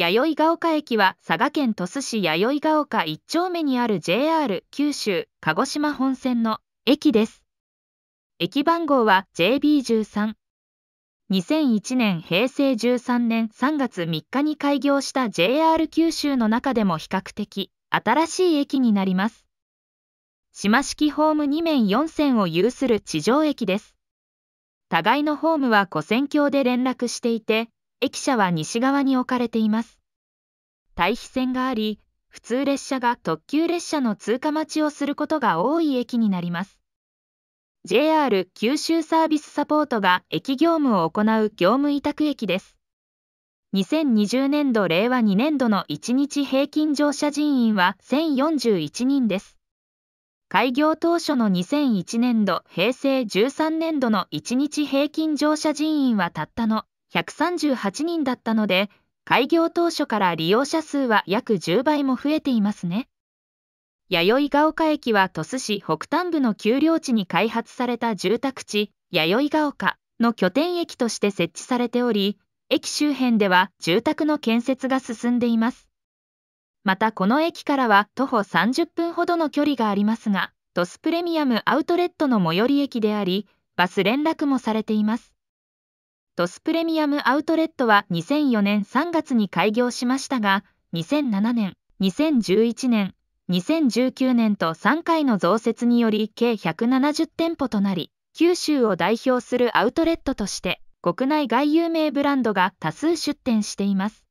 弥生ヶ丘駅は佐賀県鳥栖市弥生ヶ丘1丁目にある JR 九州鹿児島本線の駅です。駅番号は JB13。2001年平成13年3月3日に開業した JR 九州の中でも比較的新しい駅になります。島式ホーム2面4線を有する地上駅です。互いのホームは跨線橋で連絡していて、駅舎は西側に置かれています。対比線があり、普通列車が特急列車の通過待ちをすることが多い駅になります。JR 九州サービスサポートが駅業務を行う業務委託駅です。2020年度令和2年度の1日平均乗車人員は1041人です。開業当初の2001年度、平成13年度の1日平均乗車人員はたったの138人だったので、開業当初から利用者数は約10倍も増えていますね。弥生が丘駅は鳥栖市北端部の丘陵地に開発された住宅地、弥生が丘の拠点駅として設置されており、駅周辺では住宅の建設が進んでいます。またこの駅からは徒歩30分ほどの距離がありますが、鳥栖プレミアムアウトレットの最寄り駅であり、バス連絡もされています。トスプレミアムアウトレットは2004年3月に開業しましたが、2007年、2011年、2019年と3回の増設により計170店舗となり、九州を代表するアウトレットとして、国内外有名ブランドが多数出店しています。